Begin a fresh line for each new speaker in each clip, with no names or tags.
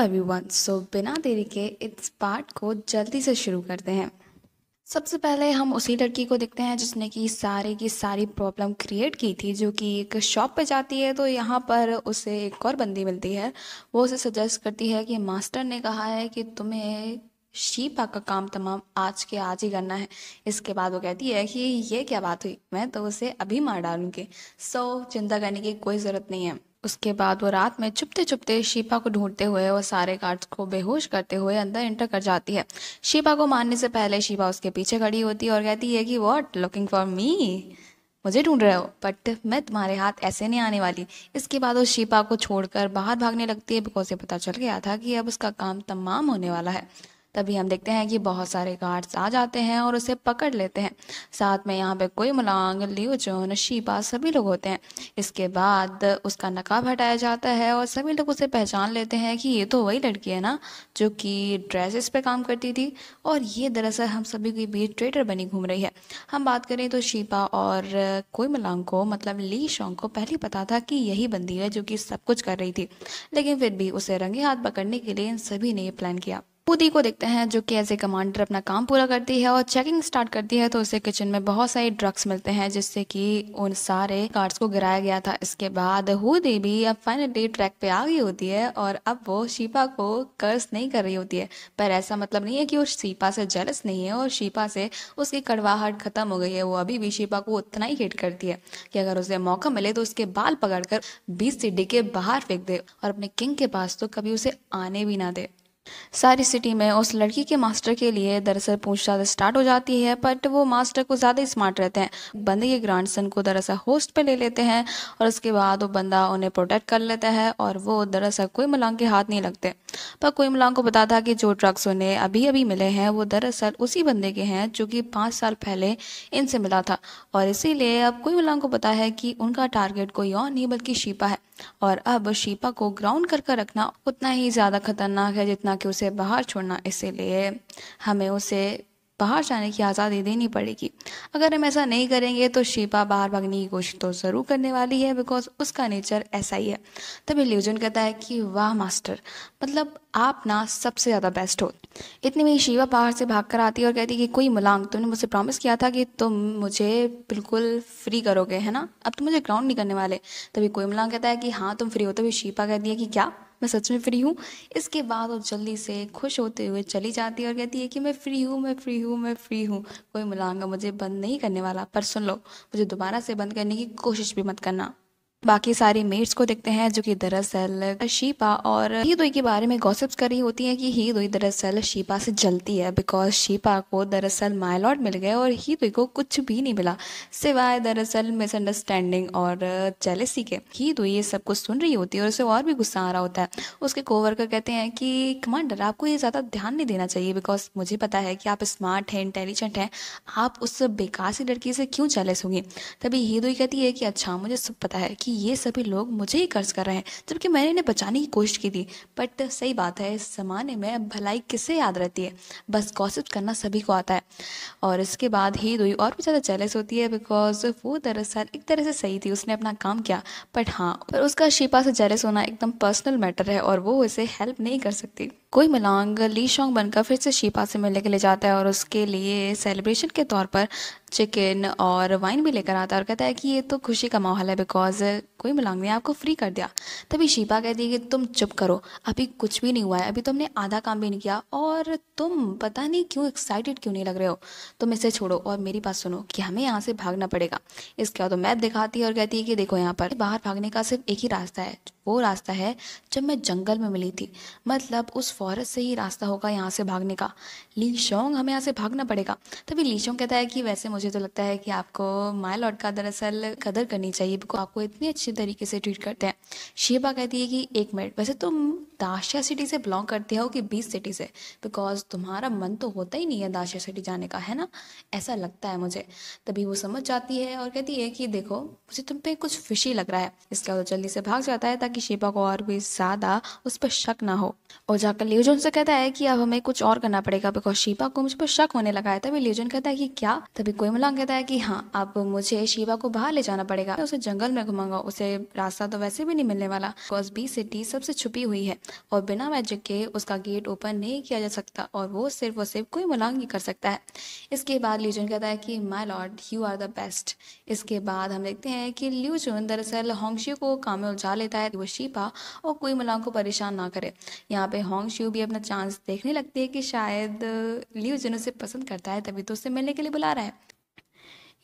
everyone so बिना देरी के इस पार्ट को जल्दी से शुरू करते हैं सबसे पहले हम उसी लड़की को देखते हैं जिसने कि सारे की सारी प्रॉब्लम क्रिएट की थी जो कि एक शॉप पे जाती है तो यहाँ पर उसे एक और बंदी मिलती है वो उसे सजेस्ट करती है कि मास्टर ने कहा है कि तुम्हें शीपा का काम तमाम आज के आज ही करना है इसके बाद वो कहती है कि ये क्या बात हुई मैं तो उसे अभी मार डालूंगी सो चिंता करने की कोई ज़रूरत नहीं है उसके बाद वो रात में चुपते चुपते शीपा को ढूंढते हुए और सारे गार्ड्स को बेहोश करते हुए अंदर इंटर कर जाती है शीपा को मारने से पहले शीपा उसके पीछे खड़ी होती है और कहती है कि वॉट लुकिंग फॉर मी मुझे ढूंढ रहे हो बट मैं तुम्हारे हाथ ऐसे नहीं आने वाली इसके बाद वो शिपा को छोड़कर बाहर भागने लगती है बिकॉज ये पता चल गया था कि अब उसका काम तमाम होने वाला है तभी हम देखते हैं कि बहुत सारे गार्ड्स आ जाते हैं और उसे पकड़ लेते हैं साथ में यहाँ पे कोई मुलांग लियोचन शीपा सभी लोग होते हैं इसके बाद उसका नकाब हटाया जाता है और सभी लोग उसे पहचान लेते हैं कि ये तो वही लड़की है ना जो कि ड्रेसेस पे काम करती थी और ये दरअसल हम सभी के बीच ट्रेडर बनी घूम रही है हम बात करें तो शीपा और कोई मलांग को मतलब ली शोंग को पहले पता था कि यही बंदी है जो कि सब कुछ कर रही थी लेकिन फिर भी उसे रंगे हाथ पकड़ने के लिए इन सभी ने ये प्लान किया पुदी को देखते हैं जो कि एज ए कमांडर अपना काम पूरा करती है और चेकिंग स्टार्ट करती है तो उसे किचन में बहुत सारे ड्रग्स मिलते हैं जिससे कि उन सारे कार्ड्स को गिराया गया था इसके बाद हुदी भी अब फाइनली ट्रैक पे आ गई होती है और अब वो शीपा को कर्ज नहीं कर रही होती है पर ऐसा मतलब नहीं है कि वो शीपा से जलस नहीं है और शीपा से उसकी कड़वाहट खत्म हो गई है वो अभी भी शीपा को उतना ही हिट करती है कि अगर उसे मौका मिले तो उसके बाल पकड़कर बीस सीढ़ी के बाहर फेंक दे और अपने किंग के पास तो कभी उसे आने भी ना दे सारी सिटी में उस लड़की के मास्टर के लिए दरअसल पूछताछ स्टार्ट हो जाती है बट वो मास्टर को ज़्यादा स्मार्ट रहते हैं बंदे के ग्रांडसन को दरअसल होस्ट पे ले लेते हैं और उसके बाद वो बंदा उन्हें प्रोटेक्ट कर लेता है और वो दरअसल कोई मलांग के हाथ नहीं लगते पर कोई मलांग को था कि जो ड्रग्स उन्हें अभी अभी मिले हैं वो दरअसल उसी बंदे के हैं जो कि पाँच साल पहले इनसे मिला था और इसीलिए अब कोई मलांग को पता है कि उनका टारगेट कोई और नहीं बल्कि शीपा है और अब शीपा को ग्राउंड करके कर रखना उतना ही ज़्यादा खतरनाक है जितना कि उसे बाहर छोड़ना इसीलिए हमें उसे बाहर जाने की आज़ादी देनी पड़ेगी अगर हम ऐसा नहीं करेंगे तो शिपा बाहर भागने की कोशिश तो ज़रूर करने वाली है बिकॉज उसका नेचर ऐसा ही है तभी ल्यूजन कहता है कि वाह मास्टर मतलब आप ना सबसे ज़्यादा बेस्ट हो इतने में शिवा बाहर से भाग कर आती है और कहती है कि कोई मलांग तुमने मुझसे प्रॉमिस किया था कि तुम मुझे बिल्कुल फ्री करोगे है ना अब तुम तो मुझे ग्राउंड नहीं करने वाले तभी कोई मलांग कहता है कि हाँ तुम फ्री हो तभी शिपा कहती है कि क्या मैं सच में फ्री हूँ इसके बाद वो जल्दी से खुश होते हुए चली जाती है और कहती है कि मैं फ्री हूँ मैं फ्री हूँ मैं फ्री हूँ कोई मिलाऊंगा मुझे बंद नहीं करने वाला पर सुन लो मुझे दोबारा से बंद करने की कोशिश भी मत करना बाकी सारी मेट्स को देखते हैं जो कि दरअसल शीपा और ही दुई के बारे में गॉसिप कर रही होती है कि ही दुई दरअसल शीपा से जलती है बिकॉज शीपा को दरअसल माइलॉर्ड मिल गए और ही दुई को कुछ भी नहीं मिला सिवाय दरअसल मिसअंडरस्टैंडिंग और जेलेसी के ही दुई ये सब कुछ सुन रही होती है और उसे और भी गुस्सा आ रहा होता है उसके कोवर्कर कहते हैं कि कमांडर आपको ये ज़्यादा ध्यान नहीं देना चाहिए बिकॉज मुझे पता है कि आप स्मार्ट हैं इंटेलिजेंट हैं आप उस बेकार सी लड़की से क्यों जेलेस होंगी तभी ही दुई कहती है कि अच्छा मुझे सब पता है कि ये सभी लोग मुझे ही कर्ज कर रहे हैं जबकि मैंने इन्हें बचाने की कोशिश की थी बट सही बात है इस ज़माने में भलाई किसे याद रहती है बस गॉसिप करना सभी को आता है और इसके बाद ही दुई तो और भी ज़्यादा चैलेंस होती है बिकॉज वो दरअसल एक तरह से सही थी उसने अपना काम किया बट हाँ पर उसका शिपा से जेलस होना एकदम पर्सनल मैटर है और वो इसे हेल्प नहीं कर सकती कोई मलांग ली शोंग बनकर फिर से शीपा से मिलने के लिए जाता है और उसके लिए सेलिब्रेशन के तौर पर चिकन और वाइन भी लेकर आता है और कहता है कि ये तो खुशी का माहौल है बिकॉज कोई मलांग ने आपको फ्री कर दिया तभी शीपा कहती है कि तुम चुप करो अभी कुछ भी नहीं हुआ है अभी तुमने आधा काम भी नहीं किया और तुम पता नहीं क्यों एक्साइटेड क्यों नहीं लग रहे हो तुम इसे छोड़ो और मेरी बात सुनो कि हमें यहाँ से भागना पड़ेगा इसके बाद तो मैप दिखाती है और कहती है कि देखो यहाँ पर बाहर भागने का सिर्फ एक ही रास्ता है वो रास्ता है जब मैं जंगल में मिली थी मतलब उस फॉरेस्ट से ही रास्ता होगा यहाँ से भागने का ली शोंग हमें यहाँ से भागना पड़ेगा तभी ली शोंग कहता है कि वैसे मुझे तो लगता है कि आपको माई लॉर्ड का दरअसल कदर करनी चाहिए बिकॉज आपको इतनी अच्छी तरीके से ट्रीट करते हैं शेबा कहती है कि एक मिनट वैसे तुम दाशिया सिटी से बिलोंग करते हो कि बीस सिटी से बिकॉज तुम्हारा मन तो होता ही नहीं है दाशिया सिटी जाने का है ना ऐसा लगता है मुझे तभी वो समझ जाती है और कहती है कि देखो मुझे तुम पे कुछ फिशी लग रहा है इसके बाद जल्दी से भाग जाता है ताकि शेबा को और भी ज़्यादा उस पर शक ना हो और जाकर ल्यूजन से कहता है कि अब हमें कुछ और करना पड़ेगा बिकॉज शिवा को मुझ पर शक होने लगा है तभी ल्यूजन कहता है कि क्या तभी गोयमलांग कहता है कि हाँ अब मुझे शिवा को बाहर ले जाना पड़ेगा उसे जंगल में घुमाऊंगा उसे रास्ता तो वैसे भी नहीं मिलने वाला बिकॉज बी सिटी सबसे छुपी हुई है और बिना मैजिक के उसका गेट ओपन नहीं किया जा सकता और वो सिर्फ और सिर्फ कोई मुलांग ही कर सकता है इसके बाद ल्यूजन कहता है कि my lord you are the best इसके बाद हम देखते हैं कि ल्यूजन दरअसल होंगशियो को काम में उलझा लेता है वो शिपा और कोई मुलांग को परेशान ना करे यहाँ पे होंगश शिव भी अपना चांस देखने लगती है कि शायद लियो जिन उसे पसंद करता है तभी तो उससे मिलने के लिए बुला रहा है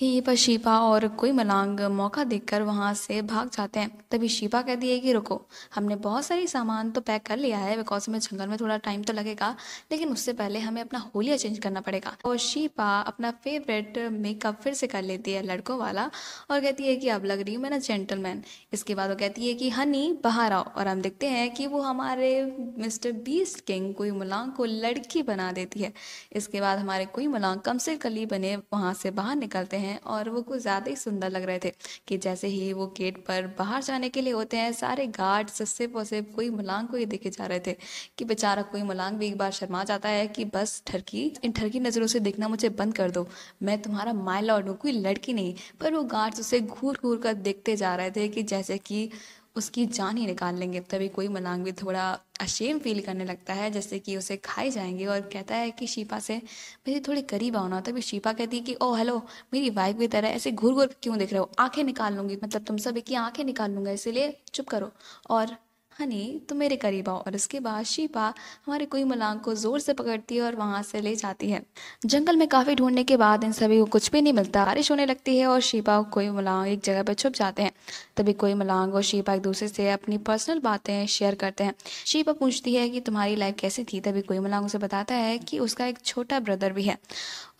ही पर शिपा और कोई मलांग मौका देखकर वहां से भाग जाते हैं तभी शिपा कहती है कि रुको हमने बहुत सारी सामान तो पैक कर लिया है बिकॉज हमें जंगल में थोड़ा टाइम तो लगेगा लेकिन उससे पहले हमें अपना होलिया चेंज करना पड़ेगा और शिपा अपना फेवरेट मेकअप फिर से कर लेती है लड़कों वाला और कहती है कि अब लग रही हूँ मैं ना जेंटलमैन इसके बाद वो कहती है कि हनी बाहर आओ और हम देखते हैं कि वो हमारे मिस्टर बीस किंग कोई मलांग को लड़की बना देती है इसके बाद हमारे कोई मलांग कम से कली बने वहाँ से बाहर निकलते हैं हैं और वो कुछ ज़्यादा ही सुंदर लग रहे थे कि जैसे ही वो गेट पर बाहर जाने के लिए होते हैं सारे गार्ड सस्से पोसे कोई मलांग को ही देखे जा रहे थे कि बेचारा कोई मलांग भी एक बार शर्मा जाता है कि बस ठरकी इन ठरकी नज़रों से देखना मुझे बंद कर दो मैं तुम्हारा माई लॉर्ड हूँ कोई लड़की नहीं पर वो गार्ड्स उसे घूर घूर कर देखते जा रहे थे कि जैसे कि उसकी जान ही निकाल लेंगे तभी कोई मलांग भी थोड़ा अशेम फील करने लगता है जैसे कि उसे खाए जाएंगे और कहता है कि शिपा से मेरी थोड़े करीब आना तभी शिपा कहती है कि ओ हेलो मेरी वाइफ भी तरह ऐसे घूर घूर क्यों देख रहे हो आंखें निकाल लूंगी मतलब तुम सब एक ही आंखें निकाल लूँगा इसीलिए चुप करो और हनी तुम मेरे करीब आओ और उसके बाद शिपा हमारे कोई मलांग को ज़ोर से पकड़ती है और वहाँ से ले जाती है जंगल में काफ़ी ढूंढने के बाद इन सभी को कुछ भी नहीं मिलता बारिश होने लगती है और शिपा कोई मलांग एक जगह पर छुप जाते हैं तभी कोई मलांग और शिपा एक दूसरे से अपनी पर्सनल बातें शेयर करते हैं शीपा पूछती है कि तुम्हारी लाइफ कैसी थी तभी कोई मलांग उसे बताता है कि उसका एक छोटा ब्रदर भी है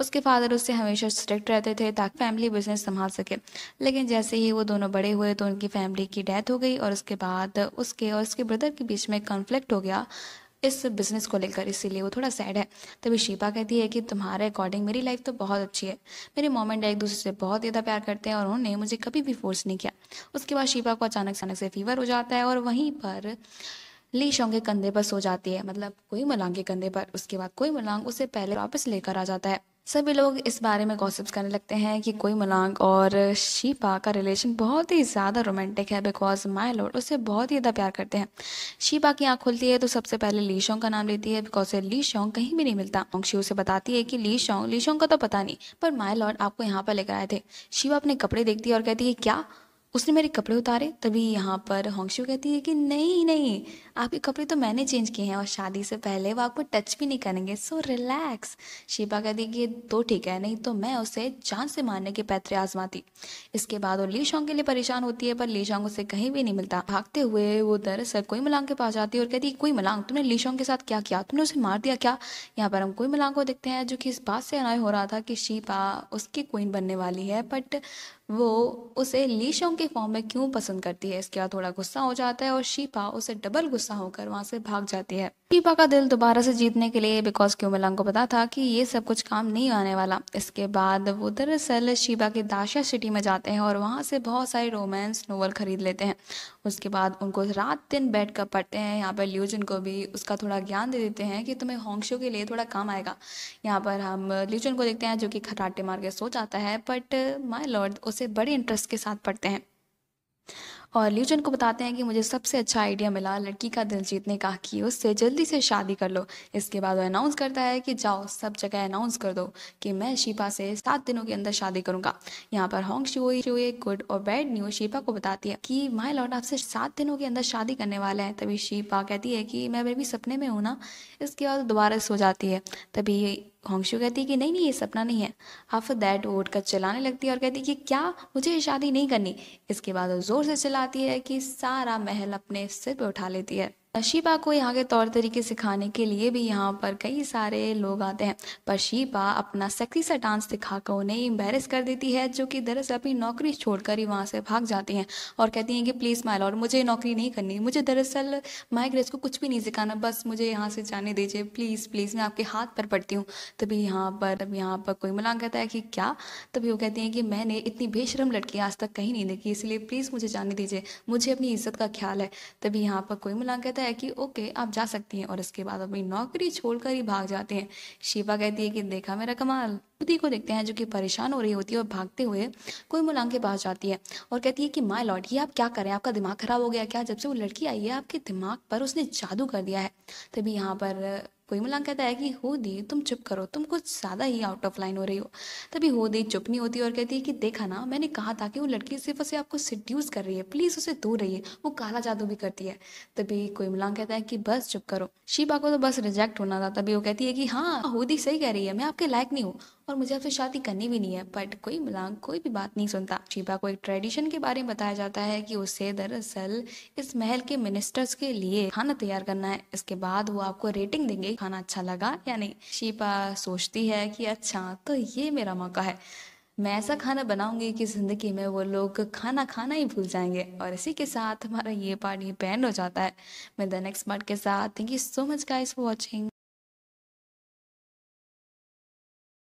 उसके फादर उससे हमेशा स्ट्रिक्ट रहते थे ताकि फैमिली बिजनेस संभाल सके लेकिन जैसे ही वो दोनों बड़े हुए तो उनकी फैमिली की डेथ हो गई और उसके बाद उसके और उसके ब्रदर के बीच में कॉन्फ्लिक्ट हो गया इस बिज़नेस को लेकर इसीलिए वो थोड़ा सैड है तभी शिपा कहती है कि तुम्हारे अकॉर्डिंग मेरी लाइफ तो बहुत अच्छी है मेरे मॉम एंड एक दूसरे से बहुत ज़्यादा प्यार करते हैं और उन्होंने मुझे कभी भी फोर्स नहीं किया उसके बाद शिपा को अचानक अचानक से फीवर हो जाता है और वहीं पर ली शोंग के कंधे पर सो जाती है मतलब कोई मलांग के कंधे पर उसके बाद कोई मलांग उसे पहले वापस लेकर आ जाता है सभी लोग इस बारे में गॉसिप्स करने लगते हैं कि कोई मलांग और शीपा का रिलेशन बहुत ही ज़्यादा रोमांटिक है बिकॉज माई लॉर्ड उसे बहुत ही ज़्यादा प्यार करते हैं शीपा की आँख खुलती है तो सबसे पहले ली शोंग का नाम लेती है बिकॉज ली शोंग कहीं भी नहीं मिलता शी उसे बताती है कि ली शोंग ली शोंग का तो पता नहीं पर माई लॉर्ड आपको यहाँ पर लेकर आए थे शिवा अपने कपड़े देखती है और कहती है क्या उसने मेरे कपड़े उतारे तभी यहाँ पर होंगशू कहती है कि नहीं नहीं आपके कपड़े तो मैंने चेंज किए हैं और शादी से पहले वो आपको टच भी नहीं करेंगे सो रिलैक्स शिपा कहती कि तो ठीक है नहीं तो मैं उसे जान से मारने के पैतरे आजमाती इसके बाद वो ली शॉन्ग के लिए परेशान होती है पर ली शॉन्ग उसे कहीं भी नहीं मिलता भागते हुए वो दरअसल कोई मलांग के पास जाती है और कहती कोई मलांग तुमने ली शॉन्ग के साथ क्या किया तुमने उसे मार दिया क्या यहाँ पर हम कोई मलांग को देखते हैं जो कि इस बात से अनाय हो रहा था कि शिपा उसकी क्वीन बनने वाली है बट वो उसे ली शॉन्ग के फॉर्म में क्यों पसंद करती है इसके बाद थोड़ा गुस्सा हो जाता है और शिपा उसे डबल गुस्सा गुस्सा होकर वहाँ से भाग जाती है दीपा का दिल दोबारा से जीतने के लिए बिकॉज क्यूमिलांग को पता था कि ये सब कुछ काम नहीं आने वाला इसके बाद वो दरअसल शिबा के दाशा सिटी में जाते हैं और वहाँ से बहुत सारे रोमांस नोवल खरीद लेते हैं उसके बाद उनको रात दिन बैठ कर पढ़ते हैं यहाँ पर ल्यूजन को भी उसका थोड़ा ज्ञान दे देते हैं कि तुम्हें होंगशो के लिए थोड़ा काम आएगा यहाँ पर हम ल्यूजन को देखते हैं जो कि खटाटे मार के सो जाता है बट माई लॉर्ड उसे बड़े इंटरेस्ट के साथ पढ़ते हैं और ल्यू को बताते हैं कि मुझे सबसे अच्छा आइडिया मिला लड़की का दिल जीतने का कि उससे जल्दी से शादी कर लो इसके बाद वो अनाउंस करता है कि जाओ सब जगह अनाउंस कर दो कि मैं शिपा से सात दिनों के अंदर शादी करूंगा यहाँ पर होंग शिवोई एक गुड और बैड न्यूज शिपा को बताती है कि माई लॉर्ड आपसे सात दिनों के अंदर शादी करने वाला है तभी शिपा कहती है कि मैं मेरे भी सपने में हूँ ना इसके बाद दोबारा सो जाती है तभी खोंगशू कहती है कि नहीं नहीं ये सपना नहीं है आफ्टर हाँ, दैट वो उठकर चलाने लगती है और कहती है कि क्या मुझे ये शादी नहीं करनी इसके बाद वो ज़ोर से चलाती है कि सारा महल अपने सिर पर उठा लेती है शिपा को यहाँ के तौर तरीके सिखाने के लिए भी यहाँ पर कई सारे लोग आते हैं पर शिपा अपना सेक्सी सा डांस दिखाकर उन्हें इम्बेरस कर देती है जो कि दरअसल अपनी नौकरी छोड़कर ही वहाँ से भाग जाती हैं और कहती हैं कि प्लीज़ माई लॉर्ड मुझे नौकरी नहीं करनी मुझे दरअसल माई ग्रेस को कुछ भी नहीं सिखाना बस मुझे यहाँ से जाने दीजिए प्लीज़ प्लीज़ मैं आपके हाथ पर पड़ती हूँ तभी यहाँ पर तब यहाँ पर कोई मुलांग कहता है कि क्या तभी वो कहती हैं कि मैंने इतनी बेशरम लड़की आज तक कहीं नहीं देखी इसलिए प्लीज़ मुझे जाने दीजिए मुझे अपनी इज्जत का ख्याल है तभी यहाँ पर कोई मुलांग कहता है है कि ओके आप जा सकती हैं और इसके बाद अपनी नौकरी छोड़कर ही भाग जाते हैं शिवा कहती है कि देखा मेरा कमाल खुदी को देखते हैं जो कि परेशान हो रही होती है और भागते हुए कोई मुलांग के पास जाती है और कहती है कि माय लॉर्ड ये आप क्या करें आपका दिमाग खराब हो गया क्या जब से वो लड़की आई है आपके दिमाग पर उसने जादू कर दिया है तभी यहाँ पर मुलाम कहता है कि हो दी तुम चुप करो तुम कुछ ज़्यादा ही आउट ऑफ लाइन हो रही हो तभी हो दी चुप नहीं होती और कहती है कि देखा ना मैंने कहा था कि वो लड़की सिर्फ उसे आपको सिड्यूस कर रही है प्लीज़ उसे दूर रहिए वो काला जादू भी करती है तभी मुलाम कहता है कि बस चुप करो शिपा को तो बस रिजेक्ट होना था तभी वो कहती है कि हाँ होदी सही कह रही है मैं आपके लायक नहीं हूँ और मुझे आपसे शादी करनी भी नहीं है बट कोई मिलांग कोई भी बात नहीं सुनता शिबा को एक ट्रेडिशन के बारे में बताया जाता है कि उसे दरअसल इस महल के मिनिस्टर्स के लिए खाना तैयार करना है इसके बाद वो आपको रेटिंग देंगे खाना अच्छा लगा या नहीं शिपा सोचती है कि अच्छा तो ये मेरा मौका है मैं ऐसा खाना बनाऊंगी कि ज़िंदगी में वो लोग खाना खाना ही भूल जाएंगे और इसी के साथ हमारा ये पार्ट ये बैंड हो जाता है मैं द नेक्स्ट पार्ट के साथ thank you so much guys for watching